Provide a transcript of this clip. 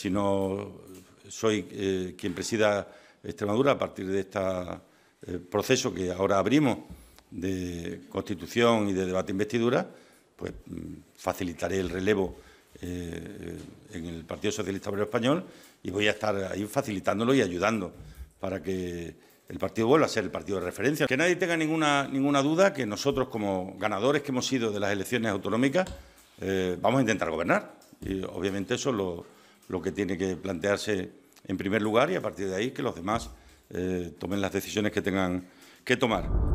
Si no soy eh, quien presida Extremadura a partir de este eh, proceso que ahora abrimos de constitución y de debate investidura, pues mm, facilitaré el relevo eh, en el Partido Socialista Obrero Español y voy a estar ahí facilitándolo y ayudando para que el partido vuelva a ser el partido de referencia. Que nadie tenga ninguna, ninguna duda que nosotros como ganadores que hemos sido de las elecciones autonómicas vamos a intentar gobernar y obviamente eso lo lo que tiene que plantearse en primer lugar y a partir de ahí que los demás eh, tomen las decisiones que tengan que tomar.